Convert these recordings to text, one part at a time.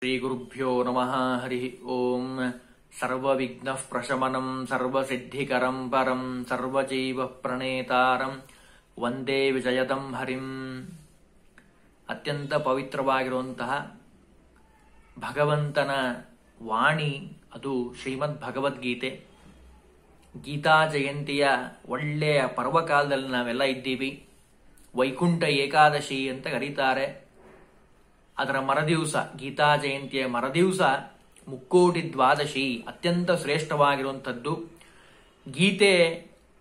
ಶ್ರೀಗುರುಭ್ಯೋ ನಮಃ ಹರಿ ಓಂ ಸರ್ವವಿಘ್ನ ಪ್ರಶಮನಂ ಸರ್ವಸಿದ್ಧಿಕರಂ ಪರಂ ಸರ್ವಜೀವ ಪ್ರಣೇತಾರಂ ವಂದೇ ವಿಜಯದಂ ಹರಿಂ ಅತ್ಯಂತ ಪವಿತ್ರವಾಗಿರುವಂತಹ ಭಗವಂತನ ವಾಣಿ ಅದು ಶ್ರೀಮದ್ ಭಗವದ್ಗೀತೆ ಗೀತಾ ಜಯಂತಿಯ ಒಳ್ಳೆಯ ಪರ್ವಕಾಲದಲ್ಲಿ ನಾವೆಲ್ಲ ಇದ್ದೀವಿ ವೈಕುಂಠ ಏಕಾದಶಿ ಅಂತ ಕರೀತಾರೆ ಅದರ ಮರದಿವಸ ಗೀತಾ ಜಯಂತಿಯ ಮರದಿವಸ ಮುಕ್ಕೋಟಿ ದ್ವಾದಶಿ ಅತ್ಯಂತ ಶ್ರೇಷ್ಠವಾಗಿರುವಂಥದ್ದು ಗೀತೆ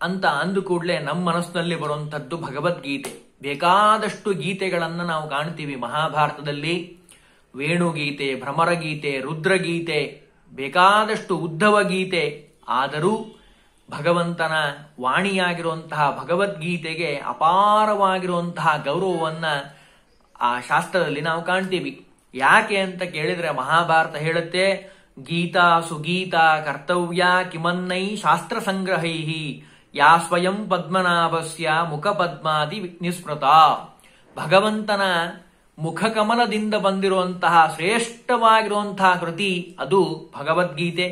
ಅಂತ ಅಂದು ಕೂಡಲೇ ನಮ್ಮ ಮನಸ್ಸಿನಲ್ಲಿ ಬರುವಂಥದ್ದು ಭಗವದ್ಗೀತೆ ಬೇಕಾದಷ್ಟು ಗೀತೆಗಳನ್ನು ನಾವು ಕಾಣ್ತೀವಿ ಮಹಾಭಾರತದಲ್ಲಿ ವೇಣುಗೀತೆ ಭ್ರಮರಗೀತೆ ರುದ್ರಗೀತೆ ಬೇಕಾದಷ್ಟು ಉದ್ಧವ ಗೀತೆ ಆದರೂ ಭಗವಂತನ ವಾಣಿಯಾಗಿರುವಂತಹ ಭಗವದ್ಗೀತೆಗೆ ಅಪಾರವಾಗಿರುವಂತಹ ಗೌರವವನ್ನು ಆ ಶಾಸ್ತ್ರದಲ್ಲಿ ನಾವು ಕಾಣ್ತೀವಿ ಯಾಕೆ ಅಂತ ಕೇಳಿದ್ರೆ ಮಹಾಭಾರತ ಹೇಳುತ್ತೆ ಗೀತಾ ಸುಗೀತಾ ಕರ್ತವ್ಯ ಕಿಮನ್ನೈ ಶಾಸ್ತ್ರ ಸಂಗ್ರಹೈಹಿ ಯಾ ಸ್ವಯಂ ಪದ್ಮನಾಭಸ್ಯ ಮುಖ ಪದ್ಮಾದಿ ನಿಸ್ಮೃತ ಭಗವಂತನ ಮುಖಕಮಲದಿಂದ ಬಂದಿರುವಂತಹ ಶ್ರೇಷ್ಠವಾಗಿರುವಂತಹ ಕೃತಿ ಅದು ಭಗವದ್ಗೀತೆ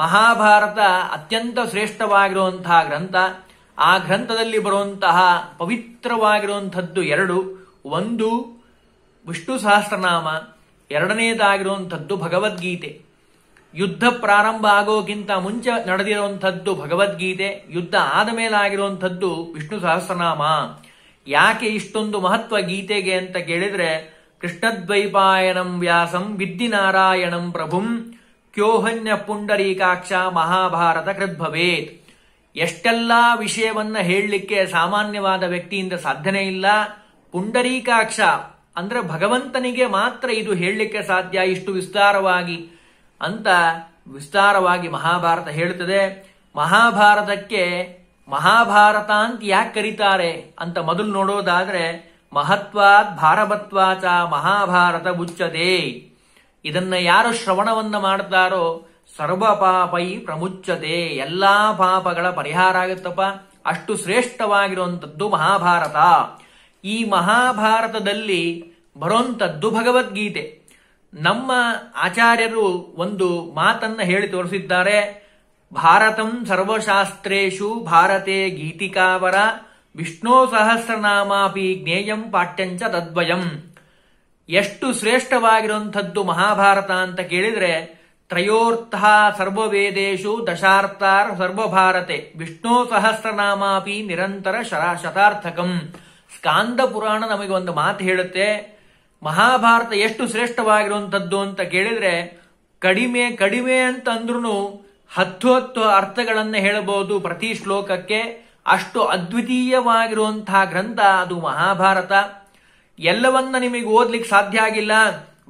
ಮಹಾಭಾರತ ಅತ್ಯಂತ ಶ್ರೇಷ್ಠವಾಗಿರುವಂತಹ ಗ್ರಂಥ ಆ ಗ್ರಂಥದಲ್ಲಿ ಬರುವಂತಹ ಪವಿತ್ರವಾಗಿರುವಂಥದ್ದು ಎರಡು ಒಂದು ವಿಷ್ಣು ಸಹಸ್ರನಾಮ ಎರಡನೇದಾಗಿರುವಂಥದ್ದು ಭಗವದ್ಗೀತೆ ಯುದ್ಧ ಪ್ರಾರಂಭ ಆಗೋಕ್ಕಿಂತ ಮುಂಚೆ ನಡೆದಿರುವಂಥದ್ದು ಭಗವದ್ಗೀತೆ ಯುದ್ಧ ಆದ ಮೇಲೆ ಆಗಿರುವಂಥದ್ದು ವಿಷ್ಣು ಸಹಸ್ರನಾಮ ಯಾಕೆ ಇಷ್ಟೊಂದು ಮಹತ್ವ ಗೀತೆಗೆ ಅಂತ ಕೇಳಿದ್ರೆ ಕೃಷ್ಣದ್ವೈಪಾಯನಂ ವ್ಯಾಸಂ ನಾರಾಯಣಂ ಪ್ರಭುಂ ಕ್ಯೋಹನ್ಯ ಪುಂಡರೀಕಾಕ್ಷ ಮಹಾಭಾರತ ಕೃದ್ಭವೇತ್ ಎಷ್ಟೆಲ್ಲಾ ವಿಷಯವನ್ನ ಹೇಳಲಿಕ್ಕೆ ಸಾಮಾನ್ಯವಾದ ವ್ಯಕ್ತಿಯಿಂದ ಸಾಧ್ಯನೇ ಇಲ್ಲ ಪುಂಡರೀಕಾಕ್ಷ ಅಂದ್ರೆ ಭಗವಂತನಿಗೆ ಮಾತ್ರ ಇದು ಹೇಳಲಿಕ್ಕೆ ಸಾಧ್ಯ ಇಷ್ಟು ವಿಸ್ತಾರವಾಗಿ ಅಂತ ವಿಸ್ತಾರವಾಗಿ ಮಹಾಭಾರತ ಹೇಳುತ್ತದೆ ಮಹಾಭಾರತಕ್ಕೆ ಮಹಾಭಾರತ ಅಂತ ಯಾಕೆ ಕರೀತಾರೆ ಅಂತ ಮೊದಲು ನೋಡೋದಾದ್ರೆ ಮಹತ್ವಾ ಭಾರವತ್ವಾಚ ಮಹಾಭಾರತ ಮುಚ್ಚದೆ ಇದನ್ನ ಯಾರು ಶ್ರವಣವನ್ನ ಮಾಡ್ತಾರೋ ಸರ್ವ ಪಾಪೈ ಪ್ರಮುಚ್ಚದೆ ಎಲ್ಲಾ ಪಾಪಗಳ ಪರಿಹಾರ ಆಗುತ್ತಪ್ಪ ಅಷ್ಟು ಶ್ರೇಷ್ಠವಾಗಿರುವಂಥದ್ದು ಮಹಾಭಾರತ ಈ ಮಹಾಭಾರತದಲ್ಲಿ ಬರೋಂಥದ್ದು ಭಗವದ್ಗೀತೆ ನಮ್ಮ ಆಚಾರ್ಯರು ಒಂದು ಮಾತನ್ನು ಹೇಳಿ ತೋರಿಸಿದ್ದಾರೆ ಭಾರತಂ ಸರ್ವಶಾಸ್ತ್ರೇಷು ಭಾರತೆ ಗೀತಿಕಾವರ ವಿಷ್ಣು ಸಹಸ್ರನಾಮಾಪಿ ಜ್ಞೇಯಂ ಪಾಠ್ಯಂಚ ತದ್ವಯಂ ಎಷ್ಟು ಶ್ರೇಷ್ಠವಾಗಿರುವಂಥದ್ದು ಮಹಾಭಾರತ ಅಂತ ಕೇಳಿದರೆ ತ್ರಯೋರ್ಥ ಸರ್ವವೇದೇಶು ದಶಾರ್ಥಾರ್ ಸರ್ವಭಾರತೆ ವಿಷ್ಣು ಸಹಸ್ರನಾಮಾಪಿ ನಿರಂತರ ಶತಾರ್ಥಕಂ ಸ್ಕಾಂದ ಪುರಾಣ ನಮಗೆ ಒಂದು ಮಾತು ಹೇಳುತ್ತೆ ಮಹಾಭಾರತ ಎಷ್ಟು ಶ್ರೇಷ್ಠವಾಗಿರುವಂಥದ್ದು ಅಂತ ಕೇಳಿದ್ರೆ ಕಡಿಮೆ ಕಡಿಮೆ ಅಂತ ಅಂದ್ರೂ ಹತ್ತು ಹತ್ತು ಅರ್ಥಗಳನ್ನು ಹೇಳಬಹುದು ಪ್ರತಿ ಶ್ಲೋಕಕ್ಕೆ ಅಷ್ಟು ಅದ್ವಿತೀಯವಾಗಿರುವಂತಹ ಗ್ರಂಥ ಅದು ಮಹಾಭಾರತ ಎಲ್ಲವನ್ನ ನಿಮಗೆ ಓದ್ಲಿಕ್ಕೆ ಸಾಧ್ಯ ಆಗಿಲ್ಲ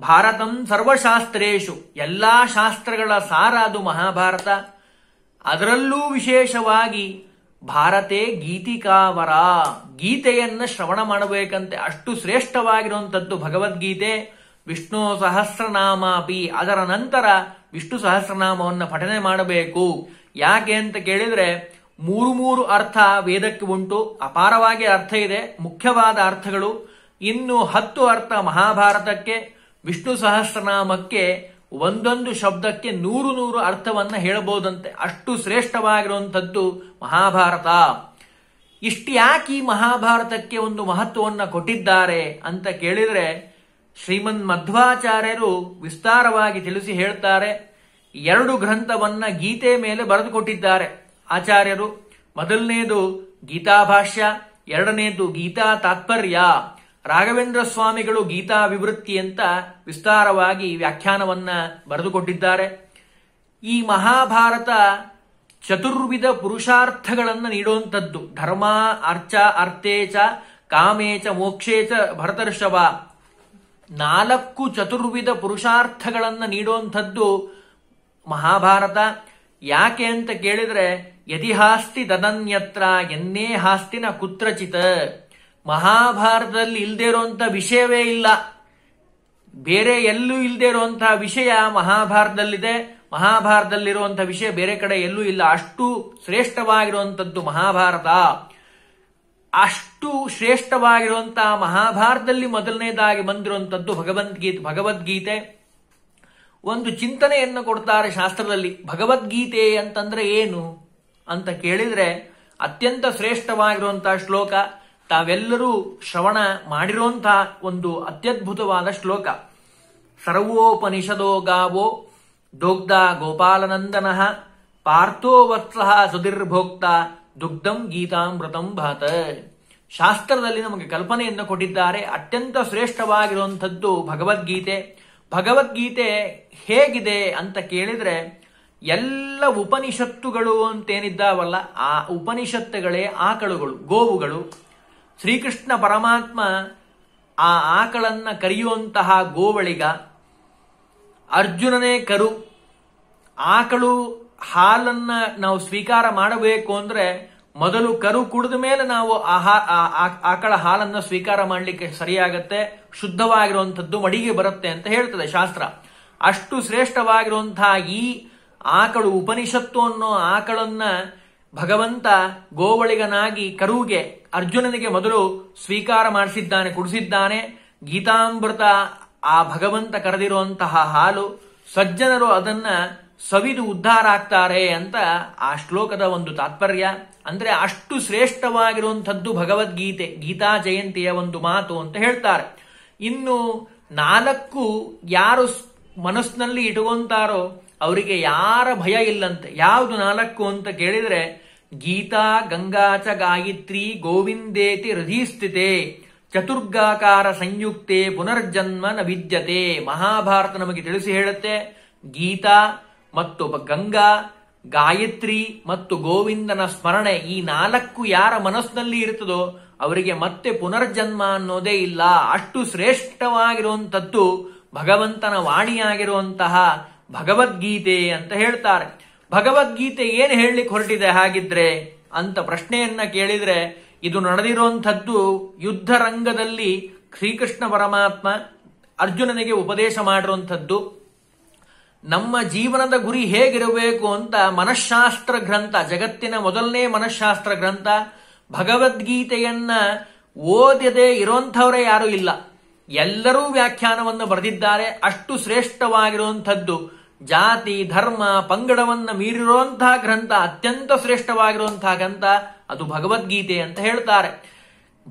ಭಾರತಂ ಸರ್ವಶಾಸ್ತ್ರೇಶು ಎಲ್ಲಾ ಶಾಸ್ತ್ರಗಳ ಸಾರ ಅದು ಮಹಾಭಾರತ ಅದರಲ್ಲೂ ವಿಶೇಷವಾಗಿ ಭಾರತೆ ಗೀತಿಕಾವರ ಗೀತೆಯನ್ನ ಶ್ರವಣ ಮಾಡಬೇಕಂತೆ ಅಷ್ಟು ಶ್ರೇಷ್ಠವಾಗಿರುವಂಥದ್ದು ಭಗವದ್ಗೀತೆ ವಿಷ್ಣು ಸಹಸ್ರನಾಮ ಪಿ ಅದರ ನಂತರ ವಿಷ್ಣು ಸಹಸ್ರನಾಮವನ್ನು ಪಠನೆ ಮಾಡಬೇಕು ಯಾಕೆ ಅಂತ ಕೇಳಿದ್ರೆ ಮೂರು ಮೂರು ಅರ್ಥ ವೇದಕ್ಕೆ ಉಂಟು ಅಪಾರವಾಗಿ ಅರ್ಥ ಇದೆ ಮುಖ್ಯವಾದ ಅರ್ಥಗಳು ಇನ್ನು ಹತ್ತು ಅರ್ಥ ಮಹಾಭಾರತಕ್ಕೆ ವಿಷ್ಣು ಸಹಸ್ರನಾಮಕ್ಕೆ ಒಂದೊಂದು ಶಬ್ದಕ್ಕೆ ನೂರು ನೂರು ಅರ್ಥವನ್ನ ಹೇಳಬಹುದಂತೆ ಅಷ್ಟು ಶ್ರೇಷ್ಠವಾಗಿರುವಂಥದ್ದು ಮಹಾಭಾರತ ಇಷ್ಟು ಯಾಕೆ ಈ ಮಹಾಭಾರತಕ್ಕೆ ಒಂದು ಮಹತ್ವವನ್ನು ಕೊಟ್ಟಿದ್ದಾರೆ ಅಂತ ಕೇಳಿದರೆ ಶ್ರೀಮನ್ ಮಧ್ವಾಚಾರ್ಯರು ವಿಸ್ತಾರವಾಗಿ ತಿಳಿಸಿ ಹೇಳ್ತಾರೆ ಎರಡು ಗ್ರಂಥವನ್ನ ಗೀತೆ ಮೇಲೆ ಬರೆದುಕೊಟ್ಟಿದ್ದಾರೆ ಆಚಾರ್ಯರು ಮೊದಲನೇದು ಗೀತಾಭಾಷ್ಯ ಎರಡನೇದು ಗೀತಾ ತಾತ್ಪರ್ಯ ರಾಘವೇಂದ್ರ ಸ್ವಾಮಿಗಳು ಗೀತಾ ವಿವೃತ್ತಿ ಅಂತ ವಿಸ್ತಾರವಾಗಿ ವ್ಯಾಖ್ಯಾನವನ್ನ ಬರೆದುಕೊಂಡಿದ್ದಾರೆ ಈ ಮಹಾಭಾರತ ಚತುರ್ವಿಧ ಪುರುಷಾರ್ಥಗಳನ್ನು ನೀಡುವಂಥದ್ದು ಧರ್ಮ ಅರ್ಚ ಅರ್ಥೇಚ ಕಾಮೇಚ ಮೋಕ್ಷೇಚ ಭರತರ್ಷವ ನಾಲ್ಕು ಚತುರ್ವಿಧ ಪುರುಷಾರ್ಥಗಳನ್ನು ನೀಡುವಂಥದ್ದು ಮಹಾಭಾರತ ಯಾಕೆ ಅಂತ ಕೇಳಿದರೆ ಯದಿ ದದನ್ಯತ್ರ ಎನ್ನೇ ಹಾಸ್ತಿನ ಕುತ್ರಚಿತ ಮಹಾಭಾರತದಲ್ಲಿ ಇಲ್ಲದೇ ಇರುವಂತಹ ವಿಷಯವೇ ಇಲ್ಲ ಬೇರೆ ಎಲ್ಲೂ ಇಲ್ಲದೆ ಇರುವಂತಹ ವಿಷಯ ಮಹಾಭಾರತದಲ್ಲಿದೆ ಮಹಾಭಾರತದಲ್ಲಿರುವಂತಹ ವಿಷಯ ಬೇರೆ ಕಡೆ ಎಲ್ಲೂ ಇಲ್ಲ ಅಷ್ಟು ಶ್ರೇಷ್ಠವಾಗಿರುವಂಥದ್ದು ಮಹಾಭಾರತ ಅಷ್ಟು ಶ್ರೇಷ್ಠವಾಗಿರುವಂತಹ ಮಹಾಭಾರತದಲ್ಲಿ ಮೊದಲನೇದಾಗಿ ಬಂದಿರುವಂಥದ್ದು ಭಗವದ್ಗೀತೆ ಭಗವದ್ಗೀತೆ ಒಂದು ಚಿಂತನೆಯನ್ನು ಕೊಡ್ತಾರೆ ಶಾಸ್ತ್ರದಲ್ಲಿ ಭಗವದ್ಗೀತೆ ಅಂತಂದ್ರೆ ಏನು ಅಂತ ಕೇಳಿದ್ರೆ ಅತ್ಯಂತ ಶ್ರೇಷ್ಠವಾಗಿರುವಂತಹ ಶ್ಲೋಕ ತಾವೆಲ್ಲರೂ ಶ್ರವಣ ಮಾಡಿರುವಂತಹ ಒಂದು ಅತ್ಯದ್ಭುತವಾದ ಶ್ಲೋಕ ಸರ್ವೋಪನಿಷದೋ ಗಾವೋ ದೋಗ್ಧ ಗೋಪಾಲನಂದನ ಪಾರ್ಥೋ ಸುಧೀರ್ಭೋಕ್ತ ದುಗ್ಧಂ ಗೀತಾಮೃತಂ ಭಾತ ಶಾಸ್ತ್ರದಲ್ಲಿ ನಮಗೆ ಕಲ್ಪನೆಯನ್ನು ಕೊಟ್ಟಿದ್ದಾರೆ ಅತ್ಯಂತ ಶ್ರೇಷ್ಠವಾಗಿರುವಂಥದ್ದು ಭಗವದ್ಗೀತೆ ಭಗವದ್ಗೀತೆ ಹೇಗಿದೆ ಅಂತ ಕೇಳಿದ್ರೆ ಎಲ್ಲ ಉಪನಿಷತ್ತುಗಳು ಅಂತೇನಿದ್ದಾವಲ್ಲ ಆ ಉಪನಿಷತ್ತುಗಳೇ ಆಕಳುಗಳು ಗೋವುಗಳು ಶ್ರೀಕೃಷ್ಣ ಪರಮಾತ್ಮ ಆ ಆಕಳನ್ನ ಕರೆಯುವಂತಹ ಗೋವಳಿಗ ಅರ್ಜುನನೇ ಕರು ಆಕಳು ಹಾಲನ್ನ ನಾವು ಸ್ವೀಕಾರ ಮಾಡಬೇಕು ಅಂದ್ರೆ ಮೊದಲು ಕರು ಕುಡಿದ ಮೇಲೆ ನಾವು ಆಕಳ ಹಾಲನ್ನ ಸ್ವೀಕಾರ ಮಾಡಲಿಕ್ಕೆ ಸರಿಯಾಗತ್ತೆ ಶುದ್ಧವಾಗಿರುವಂಥದ್ದು ಮಡಿಗೆ ಬರುತ್ತೆ ಅಂತ ಹೇಳ್ತದೆ ಶಾಸ್ತ್ರ ಅಷ್ಟು ಶ್ರೇಷ್ಠವಾಗಿರುವಂತಹ ಈ ಆಕಳು ಉಪನಿಷತ್ತು ಅನ್ನೋ ಆಕಳನ್ನ ಭಗವಂತ ಗೋವಳಿಗನಾಗಿ ಕರುಗೆ ಅರ್ಜುನನಿಗೆ ಮೊದಲು ಸ್ವೀಕಾರ ಮಾಡಿಸಿದ್ದಾನೆ ಕುಡಿಸಿದ್ದಾನೆ ಗೀತಾಮೃತ ಆ ಭಗವಂತ ಕರೆದಿರುವಂತಹ ಹಾಲು ಸಜ್ಜನರು ಅದನ್ನ ಸವಿದು ಉದ್ಧಾರ ಆಗ್ತಾರೆ ಅಂತ ಆ ಶ್ಲೋಕದ ಒಂದು ತಾತ್ಪರ್ಯ ಅಂದ್ರೆ ಅಷ್ಟು ಶ್ರೇಷ್ಠವಾಗಿರುವಂಥದ್ದು ಭಗವದ್ಗೀತೆ ಗೀತಾ ಜಯಂತಿಯ ಒಂದು ಮಾತು ಅಂತ ಹೇಳ್ತಾರೆ ಇನ್ನು ನಾಲ್ಕು ಯಾರು ಮನಸ್ಸಿನಲ್ಲಿ ಇಟ್ಕೊಂತಾರೋ ಅವರಿಗೆ ಯಾರ ಭಯ ಇಲ್ಲಂತೆ ಯಾವುದು ನಾಲ್ಕು ಅಂತ ಕೇಳಿದರೆ ಗೀತಾ ಗಂಗಾ ಚ ಗಾಯತ್ರಿ ಗೋವಿಂದೇತಿ ಸ್ಥಿತಿ ಚತುರ್ಗಾಕಾರ ಸಂಯುಕ್ತೆ ಪುನರ್ಜನ್ಮ ನ ವಿದ್ಯತೆ ಮಹಾಭಾರತ ನಮಗೆ ತಿಳಿಸಿ ಹೇಳುತ್ತೆ ಗೀತಾ ಮತ್ತು ಗಂಗಾ ಗಾಯತ್ರಿ ಮತ್ತು ಗೋವಿಂದನ ಸ್ಮರಣೆ ಈ ನಾಲ್ಕು ಯಾರ ಮನಸ್ಸಿನಲ್ಲಿ ಇರ್ತದೋ ಅವರಿಗೆ ಮತ್ತೆ ಪುನರ್ಜನ್ಮ ಅನ್ನೋದೇ ಇಲ್ಲ ಅಷ್ಟು ಶ್ರೇಷ್ಠವಾಗಿರುವಂಥದ್ದು ಭಗವಂತನ ವಾಣಿಯಾಗಿರುವಂತಹ ಭಗವದ್ಗೀತೆ ಅಂತ ಹೇಳ್ತಾರೆ ಭಗವದ್ಗೀತೆ ಏನು ಹೇಳಲಿಕ್ಕೆ ಹೊರಟಿದೆ ಹಾಗಿದ್ರೆ ಅಂತ ಪ್ರಶ್ನೆಯನ್ನ ಕೇಳಿದ್ರೆ ಇದು ನಡೆದಿರುವಂಥದ್ದು ಯುದ್ಧರಂಗದಲ್ಲಿ ಶ್ರೀಕೃಷ್ಣ ಪರಮಾತ್ಮ ಅರ್ಜುನನಿಗೆ ಉಪದೇಶ ಮಾಡಿರುವಂಥದ್ದು ನಮ್ಮ ಜೀವನದ ಗುರಿ ಹೇಗಿರಬೇಕು ಅಂತ ಮನಃಶಾಸ್ತ್ರ ಗ್ರಂಥ ಜಗತ್ತಿನ ಮೊದಲನೇ ಮನಃಶಾಸ್ತ್ರ ಗ್ರಂಥ ಭಗವದ್ಗೀತೆಯನ್ನ ಓದದೆ ಇರೋಂಥವರೇ ಯಾರೂ ಇಲ್ಲ ಎಲ್ಲರೂ ವ್ಯಾಖ್ಯಾನವನ್ನು ಬರೆದಿದ್ದಾರೆ ಅಷ್ಟು ಶ್ರೇಷ್ಠವಾಗಿರುವಂಥದ್ದು ಜಾತಿ ಧರ್ಮ ಪಂಗಡವನ್ನು ಮೀರಿರುವಂತಹ ಗ್ರಂಥ ಅತ್ಯಂತ ಶ್ರೇಷ್ಠವಾಗಿರುವಂತಹ ಗ್ರಂಥ ಅದು ಭಗವದ್ಗೀತೆ ಅಂತ ಹೇಳ್ತಾರೆ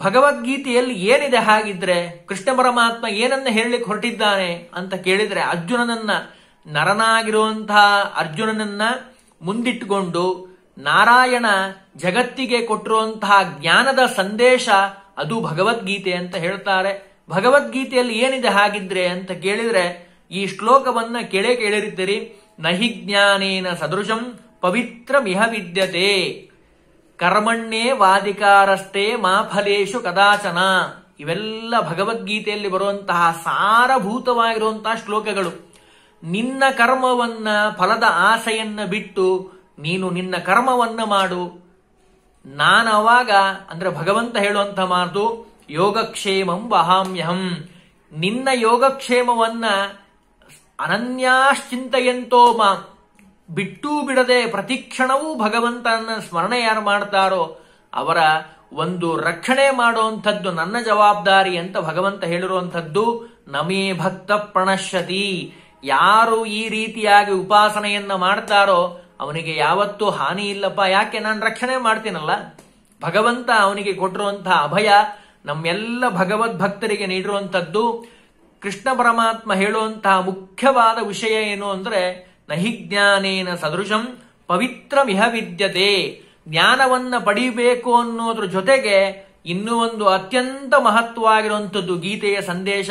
ಭಗವದ್ಗೀತೆಯಲ್ಲಿ ಏನಿದೆ ಹಾಗಿದ್ರೆ ಕೃಷ್ಣ ಪರಮಾತ್ಮ ಏನನ್ನ ಹೇಳಲಿಕ್ಕೆ ಹೊರಟಿದ್ದಾನೆ ಅಂತ ಕೇಳಿದ್ರೆ ಅರ್ಜುನನನ್ನ ನರನಾಗಿರುವಂತಹ ಅರ್ಜುನನನ್ನ ಮುಂದಿಟ್ಟುಕೊಂಡು ನಾರಾಯಣ ಜಗತ್ತಿಗೆ ಕೊಟ್ಟಿರುವಂತಹ ಜ್ಞಾನದ ಸಂದೇಶ ಅದು ಭಗವದ್ಗೀತೆ ಅಂತ ಹೇಳ್ತಾರೆ ಭಗವದ್ಗೀತೆಯಲ್ಲಿ ಏನಿದೆ ಹಾಗಿದ್ರೆ ಅಂತ ಕೇಳಿದ್ರೆ ಈ ಶ್ಲೋಕವನ್ನ ಕೆಳೆ ಕೇಳಿರುತ್ತೀರಿ ನಹಿ ಜ್ಞಾನೇನ ಸದೃಶಂ ಪವಿತ್ರ ಮಿಹ ವಿದ್ಯತೆ ಕರ್ಮಣ್ಣೇ ವಾದಿಕಾರಷ್ಟೇ ಮಾ ಫಲೇಶು ಕದಾಚನ ಇವೆಲ್ಲ ಭಗವದ್ಗೀತೆಯಲ್ಲಿ ಬರುವಂತಹ ಸಾರಭೂತವಾಗಿರುವಂತಹ ಶ್ಲೋಕಗಳು ನಿನ್ನ ಕರ್ಮವನ್ನ ಫಲದ ಆಸೆಯನ್ನ ಬಿಟ್ಟು ನೀನು ನಿನ್ನ ಕರ್ಮವನ್ನ ಮಾಡು ನಾನು ಅವಾಗ ಅಂದ್ರೆ ಭಗವಂತ ಹೇಳುವಂತ ಮಾತು ಯೋಗಕ್ಷೇಮಂ ವಹಾಮ್ಯಹಂ ನಿನ್ನ ಯೋಗಕ್ಷೇಮವನ್ನ ಅನನ್ಯಾಶ್ಚಿಂತೆಯಂತೋ ಮಾ ಬಿಟ್ಟೂ ಬಿಡದೆ ಪ್ರತಿಕ್ಷಣವೂ ಭಗವಂತನ ಸ್ಮರಣೆ ಯಾರು ಮಾಡ್ತಾರೋ ಅವರ ಒಂದು ರಕ್ಷಣೆ ಮಾಡುವಂಥದ್ದು ನನ್ನ ಜವಾಬ್ದಾರಿ ಅಂತ ಭಗವಂತ ಹೇಳಿರುವಂಥದ್ದು ನಮೇ ಭಕ್ತ ಪ್ರಣಶ್ಯತಿ ಯಾರು ಈ ರೀತಿಯಾಗಿ ಉಪಾಸನೆಯನ್ನ ಮಾಡ್ತಾರೋ ಅವನಿಗೆ ಯಾವತ್ತೂ ಹಾನಿ ಇಲ್ಲಪ್ಪ ಯಾಕೆ ನಾನು ರಕ್ಷಣೆ ಮಾಡ್ತೀನಲ್ಲ ಭಗವಂತ ಅವನಿಗೆ ಕೊಟ್ಟಿರುವಂತಹ ಅಭಯ ನಮ್ಮೆಲ್ಲ ಭಗವದ್ ಭಕ್ತರಿಗೆ ನೀಡಿರುವಂಥದ್ದು ಕೃಷ್ಣ ಪರಮಾತ್ಮ ಹೇಳುವಂತಹ ಮುಖ್ಯವಾದ ವಿಷಯ ಏನು ನಹಿ ಜ್ಞಾನೇನ ಸದೃಶಂ ಪವಿತ್ರ ಮಿಹ ವಿದ್ಯತೆ ಜ್ಞಾನವನ್ನ ಪಡಿಬೇಕು ಅನ್ನೋದ್ರ ಜೊತೆಗೆ ಇನ್ನೂ ಒಂದು ಅತ್ಯಂತ ಮಹತ್ವವಾಗಿರುವಂಥದ್ದು ಗೀತೆಯ ಸಂದೇಶ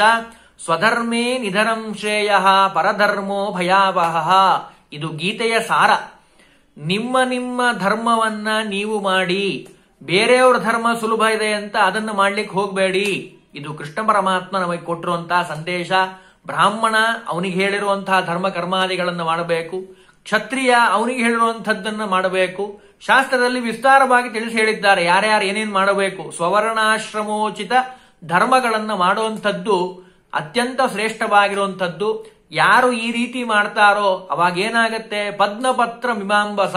ಸ್ವಧರ್ಮೇ ನಿಧನಂ ಶ್ರೇಯ ಪರಧರ್ಮೋ ಭಯಾವಹ ಇದು ಗೀತೆಯ ಸಾರ ನಿಮ್ಮ ನಿಮ್ಮ ಧರ್ಮವನ್ನ ನೀವು ಮಾಡಿ ಬೇರೆಯವ್ರ ಧರ್ಮ ಸುಲಭ ಇದೆ ಅಂತ ಅದನ್ನು ಮಾಡ್ಲಿಕ್ಕೆ ಹೋಗಬೇಡಿ ಇದು ಕೃಷ್ಣ ಪರಮಾತ್ಮ ನಮಗೆ ಕೊಟ್ಟಿರುವಂತಹ ಸಂದೇಶ ಬ್ರಾಹ್ಮಣ ಅವನಿಗೆ ಹೇಳಿರುವಂತಹ ಧರ್ಮ ಕರ್ಮಾದಿಗಳನ್ನು ಮಾಡಬೇಕು ಕ್ಷತ್ರಿಯ ಅವನಿಗೆ ಹೇಳಿರುವಂಥದ್ದನ್ನು ಮಾಡಬೇಕು ಶಾಸ್ತ್ರದಲ್ಲಿ ವಿಸ್ತಾರವಾಗಿ ತಿಳಿಸಿ ಹೇಳಿದ್ದಾರೆ ಯಾರ್ಯಾರು ಏನೇನು ಮಾಡಬೇಕು ಸ್ವವರ್ಣಾಶ್ರಮೋಚಿತ ಧರ್ಮಗಳನ್ನು ಮಾಡುವಂಥದ್ದು ಅತ್ಯಂತ ಶ್ರೇಷ್ಠವಾಗಿರುವಂಥದ್ದು ಯಾರು ಈ ರೀತಿ ಮಾಡ್ತಾರೋ ಅವಾಗೇನಾಗತ್ತೆ ಪದ್ಮಪತ್ರ ಮೀಮಾಂಬಸ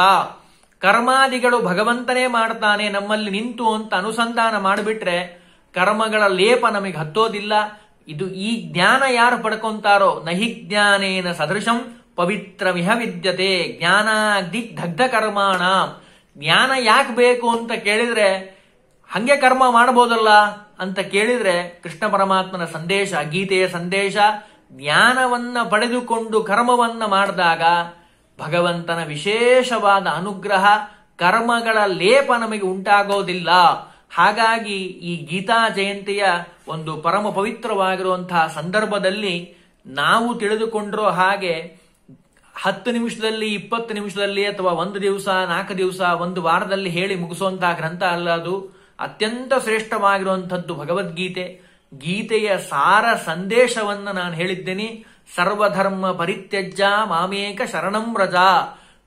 ಕರ್ಮಾದಿಗಳು ಭಗವಂತನೇ ಮಾಡ್ತಾನೆ ನಮ್ಮಲ್ಲಿ ನಿಂತು ಅಂತ ಅನುಸಂಧಾನ ಮಾಡಿಬಿಟ್ರೆ ಕರ್ಮಗಳ ಲೇಪ ನಮಗೆ ಹತ್ತೋದಿಲ್ಲ ಇದು ಈ ಜ್ಞಾನ ಯಾರು ಪಡ್ಕೊಂತಾರೋ ನಹಿ ಜ್ಞಾನೇನ ಸದೃಶಂ ಪವಿತ್ರ ವಿಹ ವಿದ್ಯತೆ ಜ್ಞಾನ ದಗ್ಧ ಕರ್ಮಾಣ ಜ್ಞಾನ ಯಾಕೆ ಬೇಕು ಅಂತ ಕೇಳಿದ್ರೆ ಹಂಗೆ ಕರ್ಮ ಮಾಡಬಹುದಲ್ಲ ಅಂತ ಕೇಳಿದ್ರೆ ಕೃಷ್ಣ ಪರಮಾತ್ಮನ ಸಂದೇಶ ಗೀತೆಯ ಸಂದೇಶ ಜ್ಞಾನವನ್ನ ಪಡೆದುಕೊಂಡು ಕರ್ಮವನ್ನ ಮಾಡಿದಾಗ ಭಗವಂತನ ವಿಶೇಷವಾದ ಅನುಗ್ರಹ ಕರ್ಮಗಳ ಲೇಪ ನಮಗೆ ಉಂಟಾಗೋದಿಲ್ಲ ಹಾಗಾಗಿ ಈ ಗೀತಾ ಜಯಂತಿಯ ಒಂದು ಪರಮ ಪವಿತ್ರವಾಗಿರುವಂತಹ ಸಂದರ್ಭದಲ್ಲಿ ನಾವು ತಿಳಿದುಕೊಂಡಿರೋ ಹಾಗೆ ಹತ್ತು ನಿಮಿಷದಲ್ಲಿ ಇಪ್ಪತ್ತು ನಿಮಿಷದಲ್ಲಿ ಅಥವಾ ಒಂದು ದಿವಸ ನಾಲ್ಕು ದಿವಸ ಒಂದು ವಾರದಲ್ಲಿ ಹೇಳಿ ಮುಗಿಸುವಂತಹ ಗ್ರಂಥ ಅಲ್ಲ ಅದು ಅತ್ಯಂತ ಶ್ರೇಷ್ಠವಾಗಿರುವಂಥದ್ದು ಭಗವದ್ಗೀತೆ ಗೀತೆಯ ಸಾರ ಸಂದೇಶವನ್ನು ನಾನು ಹೇಳಿದ್ದೇನೆ ಸರ್ವಧರ್ಮ ಪರಿತ್ಯಜ್ಯ ಮಾಮೇಕ ಶರಣಂ ರಜಾ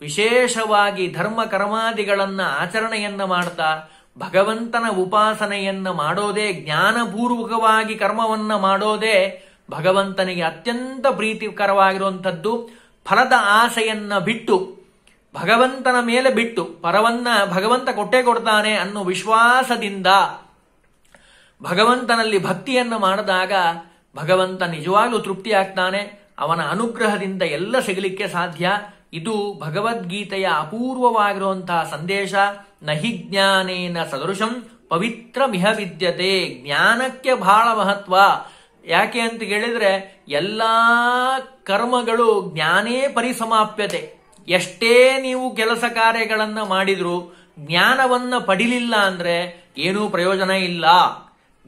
ವಿಶೇಷವಾಗಿ ಧರ್ಮ ಕರ್ಮಾದಿಗಳನ್ನ ಆಚರಣೆಯನ್ನ ಮಾಡ್ತಾ ಭಗವಂತನ ಉಪಾಸನೆಯನ್ನು ಮಾಡೋದೇ ಜ್ಞಾನಪೂರ್ವಕವಾಗಿ ಕರ್ಮವನ್ನು ಮಾಡೋದೇ ಭಗವಂತನಿಗೆ ಅತ್ಯಂತ ಪ್ರೀತಿಕರವಾಗಿರುವಂಥದ್ದು ಫಲದ ಆಸೆಯನ್ನು ಬಿಟ್ಟು ಭಗವಂತನ ಮೇಲೆ ಬಿಟ್ಟು ಪರವನ್ನ ಭಗವಂತ ಕೊಟ್ಟೇ ಕೊಡ್ತಾನೆ ಅನ್ನೋ ವಿಶ್ವಾಸದಿಂದ ಭಗವಂತನಲ್ಲಿ ಭಕ್ತಿಯನ್ನು ಮಾಡಿದಾಗ ಭಗವಂತ ನಿಜವಾಗ್ಲೂ ತೃಪ್ತಿಯಾಗ್ತಾನೆ ಅವನ ಅನುಗ್ರಹದಿಂದ ಎಲ್ಲ ಸಿಗಲಿಕ್ಕೆ ಸಾಧ್ಯ ಇದು ಭಗವದ್ಗೀತೆಯ ಅಪೂರ್ವವಾಗಿರುವಂತಹ ಸಂದೇಶ ನಹಿ ಜ್ಞಾನೇನ ಸದೃಶಂ ಪವಿತ್ರ ಮಿಹ ವಿದ್ಯತೆ ಜ್ಞಾನಕ್ಕೆ ಬಹಳ ಮಹತ್ವ ಯಾಕೆ ಅಂತ ಕೇಳಿದ್ರೆ ಎಲ್ಲಾ ಕರ್ಮಗಳು ಜ್ಞಾನೇ ಪರಿಸಮಾಪ್ಯತೆ ಎಷ್ಟೇ ನೀವು ಕೆಲಸ ಕಾರ್ಯಗಳನ್ನು ಮಾಡಿದ್ರು ಜ್ಞಾನವನ್ನ ಪಡಿಲಿಲ್ಲ ಅಂದ್ರೆ ಏನೂ ಪ್ರಯೋಜನ ಇಲ್ಲ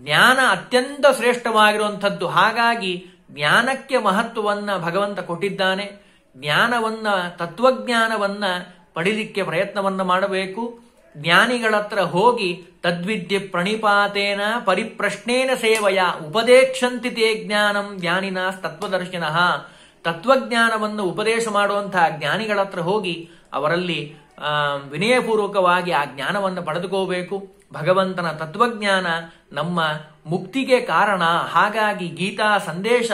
ಜ್ಞಾನ ಅತ್ಯಂತ ಶ್ರೇಷ್ಠವಾಗಿರುವಂಥದ್ದು ಹಾಗಾಗಿ ಜ್ಞಾನಕ್ಕೆ ಮಹತ್ವವನ್ನ ಭಗವಂತ ಕೊಟ್ಟಿದ್ದಾನೆ ಜ್ಞಾನವನ್ನ ತತ್ವಜ್ಞಾನವನ್ನ ಪಡಿಲಿಕ್ಕೆ ಪ್ರಯತ್ನವನ್ನು ಮಾಡಬೇಕು ಜ್ಞಾನಿಗಳತ್ರ ಹೋಗಿ ತದ್ವಿದ್ಯೆ ಪ್ರಣಿಪಾತೇನ ಪರಿಪ್ರಶ್ನೇನ ಸೇವಯ ತೇ ಜ್ಞಾನಂ ಜ್ಞಾನಿನ ತತ್ವದರ್ಶಿನ ತತ್ವಜ್ಞಾನವನ್ನು ಉಪದೇಶ ಮಾಡುವಂತಹ ಜ್ಞಾನಿಗಳತ್ರ ಹೋಗಿ ಅವರಲ್ಲಿ ವಿನಯಪೂರ್ವಕವಾಗಿ ಆ ಜ್ಞಾನವನ್ನು ಪಡೆದುಕೋಬೇಕು ಭಗವಂತನ ತತ್ವಜ್ಞಾನ ನಮ್ಮ ಮುಕ್ತಿಗೆ ಕಾರಣ ಹಾಗಾಗಿ ಗೀತಾ ಸಂದೇಶ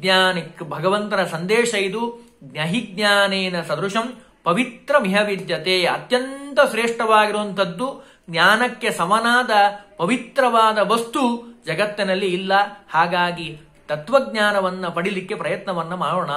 ಜ್ಞಾನಿಕ್ ಭಗವಂತನ ಸಂದೇಶ ಇದು ಜ್ಞಾನೇನ ಸದೃಶಂ ಪವಿತ್ರ ಮಿಹ ವಿದ್ಯತೆ ಅತ್ಯಂತ ಶ್ರೇಷ್ಠವಾಗಿರುವಂಥದ್ದು ಜ್ಞಾನಕ್ಕೆ ಸಮನಾದ ಪವಿತ್ರವಾದ ವಸ್ತು ಜಗತ್ತಿನಲ್ಲಿ ಇಲ್ಲ ಹಾಗಾಗಿ ತತ್ವಜ್ಞಾನವನ್ನು ಪಡಿಲಿಕ್ಕೆ ಪ್ರಯತ್ನವನ್ನು ಮಾಡೋಣ